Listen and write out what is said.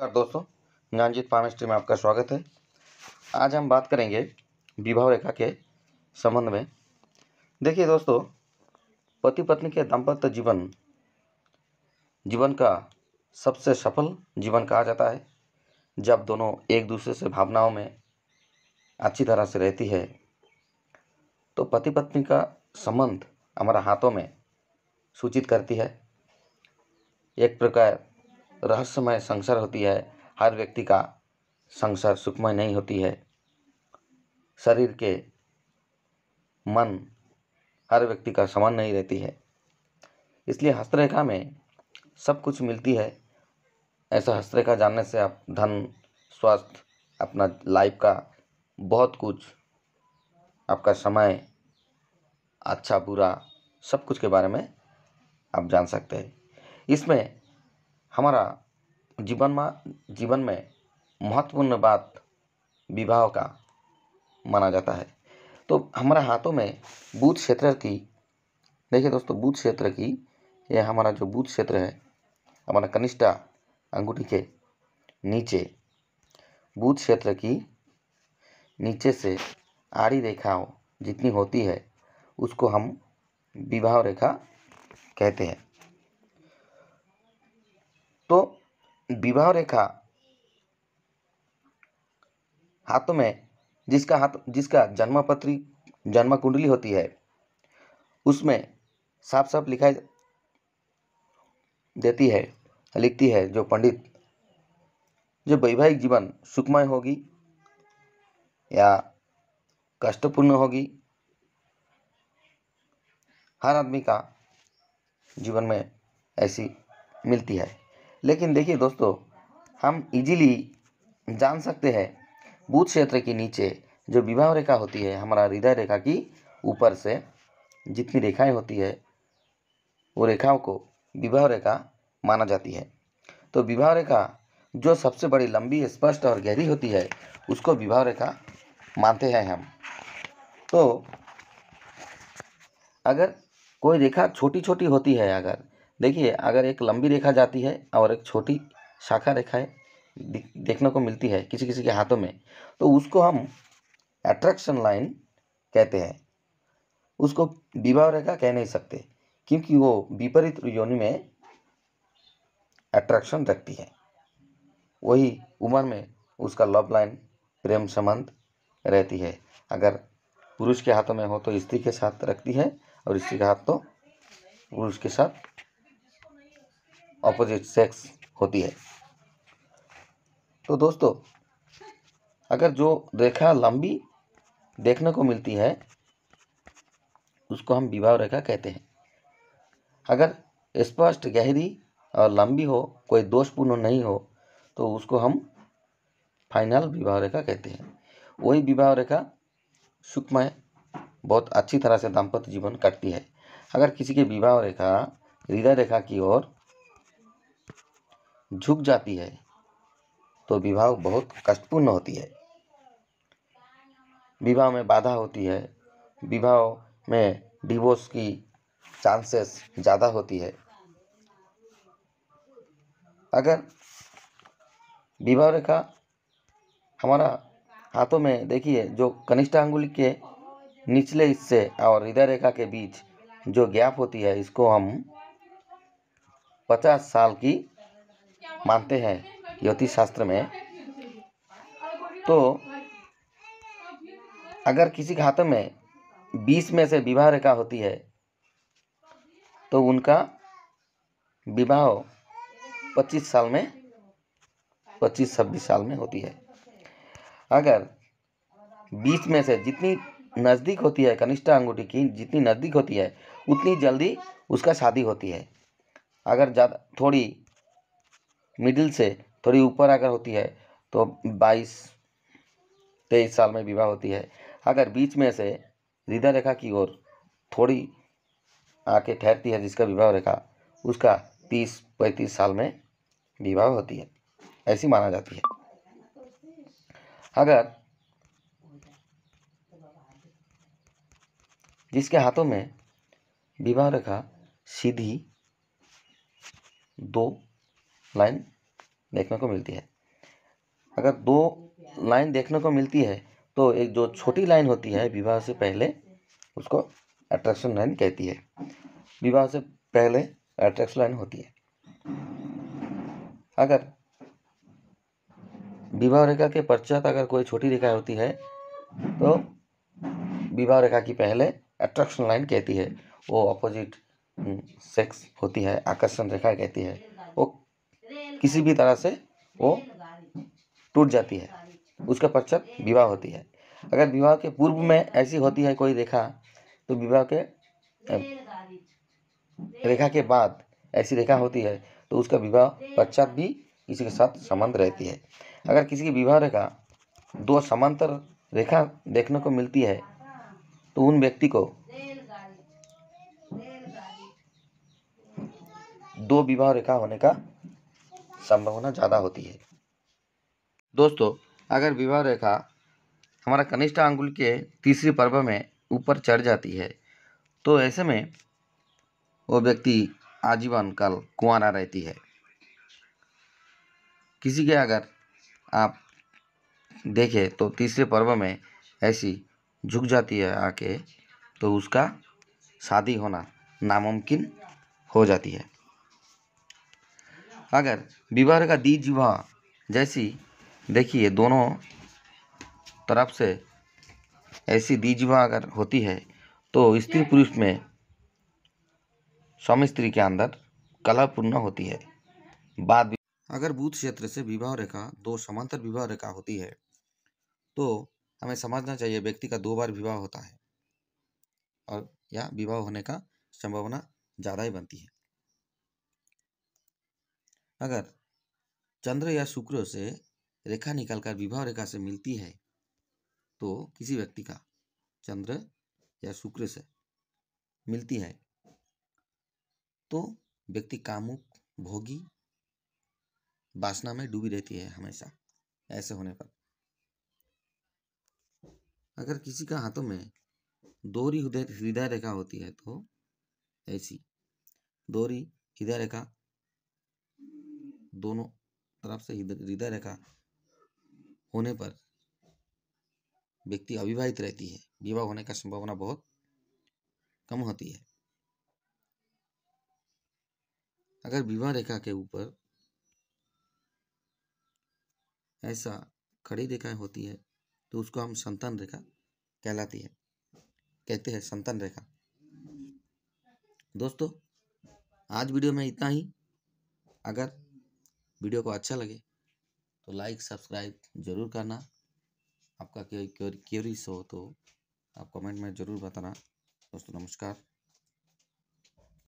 नमस्कार दोस्तों ज्ञानजीत फार्म में आपका स्वागत है आज हम बात करेंगे विवाह रेखा के संबंध में देखिए दोस्तों पति पत्नी के दाम्पत्य जीवन जीवन का सबसे सफल जीवन कहा जाता है जब दोनों एक दूसरे से भावनाओं में अच्छी तरह से रहती है तो पति पत्नी का संबंध हमारा हाथों में सूचित करती है एक प्रकार रहस्यमय संसार होती है हर व्यक्ति का संसार सुखमय नहीं होती है शरीर के मन हर व्यक्ति का समान नहीं रहती है इसलिए हस्तरेखा में सब कुछ मिलती है ऐसा हस्तरेखा जानने से आप धन स्वास्थ्य अपना लाइफ का बहुत कुछ आपका समय अच्छा बुरा सब कुछ के बारे में आप जान सकते हैं इसमें हमारा जीवन में जीवन में महत्वपूर्ण बात विवाह का माना जाता है तो हमारे हाथों में बूथ क्षेत्र की देखिए दोस्तों बूथ क्षेत्र की यह हमारा जो बूथ क्षेत्र है हमारा कनिष्ठा अंगूठी के नीचे बूथ क्षेत्र की नीचे से आड़ी रेखाओं जितनी होती है उसको हम विवाह रेखा कहते हैं तो विवाह रेखा हाथों में जिसका हाथ जिसका पत्री जन्म कुंडली होती है उसमें साफ साफ लिखा देती है लिखती है जो पंडित जो वैवाहिक जीवन सुखमय होगी या कष्टपूर्ण होगी हर आदमी का जीवन में ऐसी मिलती है लेकिन देखिए दोस्तों हम इजीली जान सकते हैं बूथ क्षेत्र के नीचे जो विवाह रेखा होती है हमारा हृदय रेखा की ऊपर से जितनी रेखाएं होती है वो रेखाओं को विवाह रेखा माना जाती है तो विवाह रेखा जो सबसे बड़ी लंबी स्पष्ट और गहरी होती है उसको विवाह रेखा मानते हैं हम तो अगर कोई रेखा छोटी छोटी होती है अगर देखिए अगर एक लंबी रेखा जाती है और एक छोटी शाखा रेखाएँ देखने को मिलती है किसी किसी के हाथों में तो उसको हम अट्रैक्शन लाइन कहते हैं उसको विवाह रेखा कह नहीं सकते क्योंकि वो विपरीत योनि में अट्रैक्शन रखती है वही उम्र में उसका लव लाइन प्रेम संबंध रहती है अगर पुरुष के हाथों में हो तो स्त्री के साथ रखती है और स्त्री का हाथ तो पुरुष के साथ ऑपोजिट सेक्स होती है तो दोस्तों अगर जो रेखा लंबी देखने को मिलती है उसको हम विवाह रेखा कहते हैं अगर स्पष्ट गहरी और लंबी हो कोई दोषपूर्ण नहीं हो तो उसको हम फाइनल विवाह रेखा कहते हैं वही विवाह रेखा सुखमय बहुत अच्छी तरह से दाम्पत्य जीवन काटती है अगर किसी की विवाह रेखा हृदय रेखा की ओर झुक जाती है तो विवाह बहुत कष्टपूर्ण होती है विवाह में बाधा होती है विवाह में डिवोर्स की चांसेस ज़्यादा होती है अगर विवाह रेखा हमारा हाथों में देखिए जो कनिष्ठ अंगुली के निचले हिस्से और हृदय रेखा के बीच जो गैप होती है इसको हम पचास साल की मानते हैं ज्योतिष शास्त्र में तो अगर किसी घात में बीस में से विवाह रेखा होती है तो उनका विवाह पच्चीस साल में पच्चीस छब्बीस साल में होती है अगर बीस में से जितनी नज़दीक होती है कनिष्ठा अंगूठी की जितनी नज़दीक होती है उतनी जल्दी उसका शादी होती है अगर ज़्यादा थोड़ी मिडिल से थोड़ी ऊपर अगर होती है तो बाईस तेईस साल में विवाह होती है अगर बीच में से हृदय रेखा की ओर थोड़ी आके ठहरती है जिसका विवाह रेखा उसका तीस पैंतीस साल में विवाह होती है ऐसी माना जाती है अगर जिसके हाथों में विवाह रेखा सीधी दो लाइन देखने को मिलती है अगर दो लाइन देखने को मिलती है तो एक जो छोटी लाइन होती है विवाह से पहले उसको अट्रैक्शन लाइन कहती है विवाह से पहले अट्रैक्शन लाइन होती है अगर विवाह रेखा के पश्चात अगर कोई छोटी रेखा होती है तो विवाह रेखा की पहले अट्रैक्शन लाइन कहती है वो अपोजिट सेक्स हम्म, होती है आकर्षण रेखा कहती है वो किसी भी तरह से वो टूट जाती है उसके पश्चात विवाह होती है अगर विवाह के पूर्व में ऐसी होती है कोई रेखा तो विवाह के रेखा के बाद ऐसी रेखा होती है तो उसका विवाह पश्चात भी किसी के साथ संबंध रहती है अगर किसी की विवाह रेखा दो समांतर रेखा देखने को मिलती है तो उन व्यक्ति को दो विवाह रेखा होने का संभावना ज़्यादा होती है दोस्तों अगर विवाह रेखा हमारा कनिष्ठ अंगुल के तीसरी पर्व में ऊपर चढ़ जाती है तो ऐसे में वो व्यक्ति आजीवन काल कुआना रहती है किसी के अगर आप देखें तो तीसरे पर्व में ऐसी झुक जाती है आके तो उसका शादी होना नामुमकिन हो जाती है अगर विवर का दी जीवा जैसी देखिए दोनों तरफ से ऐसी दी जिवा अगर होती है तो स्त्री पुरुष में स्वामी स्त्री के अंदर कलापूर्ण होती है बाद अगर बूथ क्षेत्र से विवाह रेखा दो समांतर विवाह रेखा होती है तो हमें समझना चाहिए व्यक्ति का दो बार विवाह होता है और या विवाह होने का संभावना ज़्यादा ही बनती है अगर चंद्र या शुक्र से रेखा निकालकर विभव रेखा से मिलती है तो किसी व्यक्ति का चंद्र या शुक्र से मिलती है तो व्यक्ति कामुक भोगी वासना में डूबी रहती है हमेशा ऐसे होने पर अगर किसी का हाथों में दोरी हृदय रेखा होती है तो ऐसी दोरी हृदय रेखा दोनों तरफ से हृदय रेखा होने पर व्यक्ति अविवाहित रहती है विवाह होने का संभावना बहुत कम होती है अगर विवाह रेखा के ऊपर ऐसा खड़ी रेखाएं होती है तो उसको हम संतान रेखा कहलाती है कहते हैं संतान रेखा दोस्तों आज वीडियो में इतना ही अगर वीडियो को अच्छा लगे तो लाइक सब्सक्राइब जरूर करना आपका क्योरी क्वेरी हो तो आप कमेंट में ज़रूर बताना दोस्तों नमस्कार